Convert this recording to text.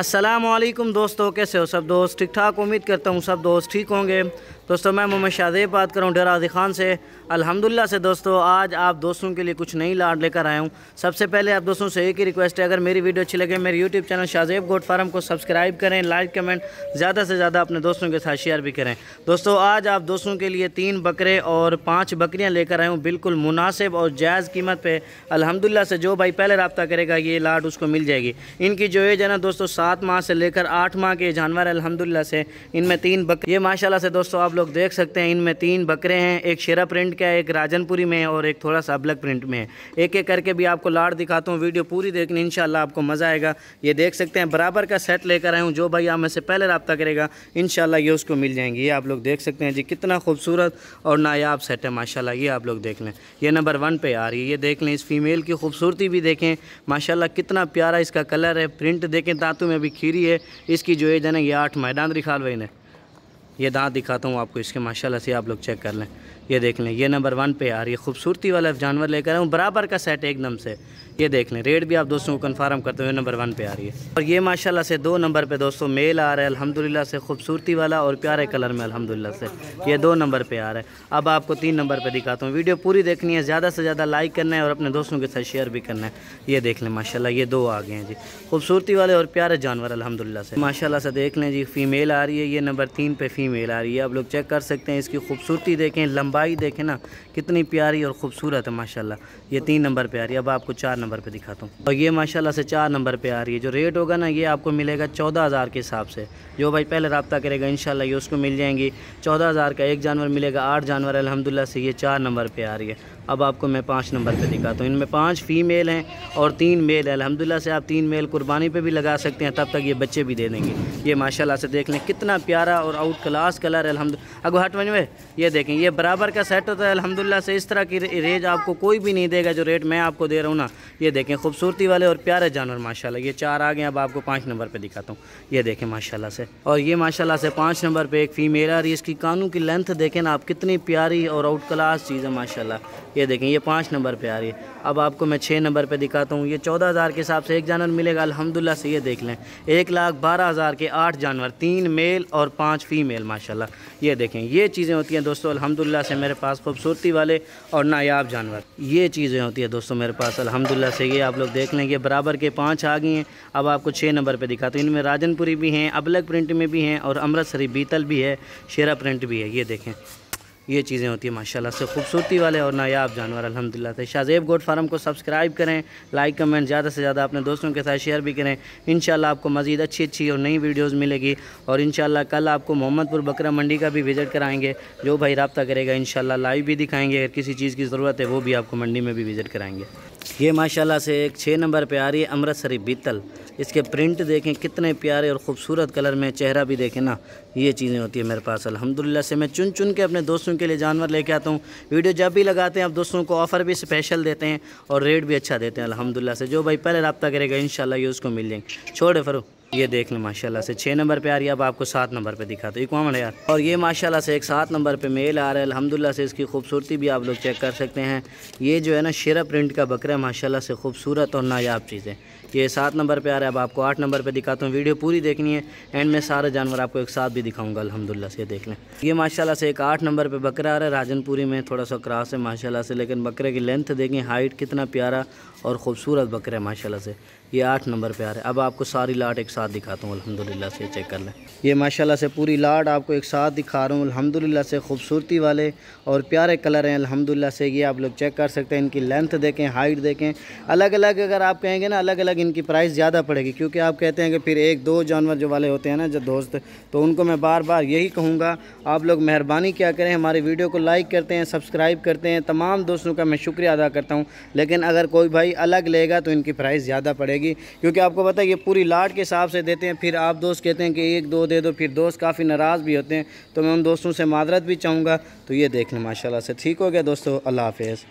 असलम दोस्तों कैसे हो सब दोस्त ठीक ठाक उम्मीद करता हूँ सब दोस्त ठीक होंगे दोस्तों मैं मोहम्मद शादेब बात कर रहा हूँ डेरा आदि खान से अल्हम्दुलिल्लाह से दोस्तों आज आप दोस्तों के लिए कुछ नई लाड लेकर आया हूँ सबसे पहले आप दोस्तों से एक ही रिक्वेस्ट है अगर मेरी वीडियो अच्छी लगे मेरे YouTube channel Shahzeb goat farm को सब्सक्राइब करें लाइक कमेंट ज़्यादा से ज़्यादा अपने दोस्तों के साथ शेयर भी करें दोस्तों आज आप दोस्तों के लिए तीन बकरे और पाँच बकरियाँ लेकर आया हूँ बिल्कुल मुनासिब और जायज़ कीमत पर अलहमदिल्ला से जो भाई पहले रबता करेगा ये लाड उसको मिल जाएगी इनकी जो एज है ना दोस्तों सात माह से लेकर आठ माह के जानवर अलहमदिल्ला से इनमें तीन बकरे ये माशाला से दोस्तों आप लोग देख सकते हैं इनमें तीन बकरे हैं एक शेरा प्रिंट का है एक राजनपुरी में है और एक थोड़ा सा अबलग प्रिंट में है एक एक करके भी आपको लाड़ दिखाता हूँ वीडियो पूरी देखने इन आपको मज़ा आएगा ये देख सकते हैं बराबर का सेट लेकर आए हूँ जो भाई आप से पहले रबता करेगा इन ये उसको मिल जाएंगी ये आप लोग देख सकते हैं जी कितना खूबसूरत और नायाब सेट है माशाला ये आप लोग देख लें ये नंबर वन पर आ रही है ये देख लें इस फीमेल की खूबसूरती भी देखें माशाला कितना प्यारा इसका कलर है प्रिंट देखें दांतों में भी खीरी है इसकी जो एज है ना ये आठ मैदान रिखाल भाई ने ये दांत दिखाता हूँ आपको इसके माशाल्लाह से आप लोग चेक कर लें ये देख लें ये नंबर वन पे यार ये खूबसूरती वाला जानवर लेकर आया हूँ बराबर का सेट एकदम से ये देख लें रेट भी आप दोस्तों को कन्फर्म करते हुए नंबर वन पे आ रही है और ये माशाल्लाह से दो नंबर पे दोस्तों मेल आ रहा है अल्हम्दुलिल्लाह से खूबसूरती वाला और प्यारे कलर में अल्हम्दुलिल्लाह से ये दो नंबर पे आ रहा है अब आपको तीन नंबर पर दिखाता हूँ वीडियो पूरी देखनी है ज़्यादा से ज़्यादा लाइक करना है और अपने दोस्तों के साथ शेयर भी करना है ये देख लें माशाला ये दो आ गए हैं जी खूबसूरती वाले और प्यारे जानवर अलहमदिल्ला से माशाला से देख लें जी फीमेल आ रही है ये नंबर तीन पर फीमेल आ रही है आप लोग चेक कर सकते हैं इसकी खूबसूरती देखें लंबा लंबाई देखें ना कितनी प्यारी और ख़ूबसूरत है माशाल्लाह ये तीन नंबर पे आ रही है अब आपको चार नंबर पे दिखाता हूँ और ये माशाल्लाह से चार नंबर पे आ रही है जो रेट होगा ना ये आपको मिलेगा चौदह हज़ार के हिसाब से जो भाई पहले रबता करेगा इन ये उसको मिल जाएंगी चौदह हज़ार का एक जानवर मिलेगा आठ जानवर अलहमदिल्ला से ये चार नंबर पर आ रही है अब आपको मैं पाँच नंबर पर दिखाता हूँ इनमें पाँच फ़ीमेल हैं और तीन मेल है अलहमदिल्ला से आप तीन मेल कुर्बानी पर भी लगा सकते हैं तब तक ये बच्चे भी दे देंगे ये माशाला से देख लें कितना प्यारा और आउट क्लास कलर अलहमद अगो हट में ये देखें ये बराबर नंबर का सेट होता है अलहमदिल्ला से इस तरह की रेंज आपको कोई भी नहीं देगा जो रेट मैं आपको दे रहा हूँ ना ये देखें खूबसूरती वाले और प्यारे जानवर माशाल्लाह ये चार आ गए अब आपको पाँच नंबर पर दिखाता हूँ ये देखें माशाल्लाह से और ये माशाल्लाह से पाँच नंबर पर एक फ़ीमेल है इसकी कानू की लेंथ देखें ना आप कितनी प्यारी और आउट क्लास चीज़ है माशाला ये देखें ये पाँच नंबर पर आ रही है अब आपको मैं छः नंबर पर दिखाता हूँ ये चौदह हज़ार के हिसाब से एक जानवर मिलेगा अलहमदिल्ला से ये देख लें एक लाख बारह हज़ार के आठ जानवर तीन मेल और पाँच फीमेल माशाला ये देखें ये चीज़ें होती हैं दोस्तों अलहमदिल्ला से मेरे पास खूबसूरती वाले और नायाब जानवर ये चीज़ें होती है दोस्तों मेरे पास अलहमदिल्ला से ये आप लोग देख लेंगे बराबर के पाँच आ गई हैं अब आपको छः नंबर पर दिखाते हैं इनमें राजनपुरी भी हैं अबलग प्रिंट में भी हैं और अमृतसरी बीतल भी है शेरा प्रिंट भी है ये देखें ये चीज़ें होती हैं माशाल्लाह से खूबसूरती वाले और नायाब जानवर अल्हम्दुलिल्लाह से तो शाहजेब गोट फार्म को सब्सक्राइब करें लाइक कमेंट ज़्यादा से ज़्यादा अपने दोस्तों के साथ शेयर भी करें इन आपको मज़ीद अच्छी अच्छी और नई वीडियोज़ मिलेगी और इन कल आपको मोहम्मदपुर बकरा मंडी का भी विज़िट कराएँगे जो भाई रबता करेगा इन लाइव भी दिखाएँगे अगर किसी चीज़ की ज़रूरत है वो भी आपको मंडी में भी विज़िट कराएँगे ये माशाला से एक छः नंबर पर आ रही है अमृतसरी बीतल इसके प्रिंट देखें कितने प्यारे और ख़ूबसूरत कलर में चेहरा भी देखें ना ये चीज़ें होती है मेरे पास अलहमदिल्ला से मैं चुन चुन के अपने दोस्तों के लिए जानवर लेके आता हूँ वीडियो जब भी लगाते हैं आप दोस्तों को ऑफ़र भी स्पेशल देते हैं और रेट भी अच्छा देते हैं अलहमदिल्ला से जो भाई पहले रबता करेगा इन ये उसको मिल जाएंगे छोड़े फरू ये देख लें माशाला से छः नंबर पे आ रही है अब आपको सात नंबर पे दिखा दो कौन है यार और ये माशाला से एक सात नंबर पे मेल आ रहा है अलहमदिल्ला से इसकी खूबसूरती भी आप लोग चेक कर सकते हैं ये जो है ना शेरा प्रिंट का बकरा है माशाला से खूबसूरत और नायाब चीज़ है ये सात नंबर पे आ रहा है अब आपको आठ नंबर पे दिखाता हूँ वीडियो पूरी देखनी है एंड में सारे जानवर आपको एक साथ भी दिखाऊंगा अलहमदिल्ला से देख लें ये माशाल्लाह से एक आठ नंबर पे बकरा आ रहा है राजनपुरी में थोड़ा सा क्रास है माशाल्लाह से लेकिन बकरे की लेंथ देखें हाइट कितना प्यारा और ख़ूबसूरत बकरा है माशाला से ये आठ नंबर पर आ रहा है अब आपको सारी लाट एक साथ दिखाता हूँ अलहमदिल्ला से चेक कर लें ये माशाला से पूरी लाट आपको एक साथ दिखा रहा हूँ अलहमदिल्ला से खूबसूरती वाले और प्यारे कलर हैं अलहमदिल्ला से ये आप लोग चेक कर सकते हैं इनकी लेंथ देखें हाइट देखें अलग अलग अगर आप कहेंगे ना अलग अलग कि इनकी प्राइस ज़्यादा पड़ेगी क्योंकि आप कहते हैं कि फिर एक दो जानवर जो वाले होते हैं ना जो दोस्त तो उनको मैं बार बार यही कहूँगा आप लोग मेहरबानी क्या करें हमारे वीडियो को लाइक करते हैं सब्सक्राइब करते हैं तमाम दोस्तों का मैं शुक्रिया अदा करता हूँ लेकिन अगर कोई भाई अलग लेगा तो इनकी प्राइस ज़्यादा पड़ेगी क्योंकि आपको पता है ये पूरी लाट के हिसाब से देते हैं फिर आप दोस्त कहते हैं कि एक दो दे दो फिर दोस्त काफ़ी नाराज़ भी होते हैं तो मैं उन दोस्तों से मादरत भी चाहूँगा तो ये देख लें माशाला से ठीक हो गया दोस्तों अल्लाह हाफ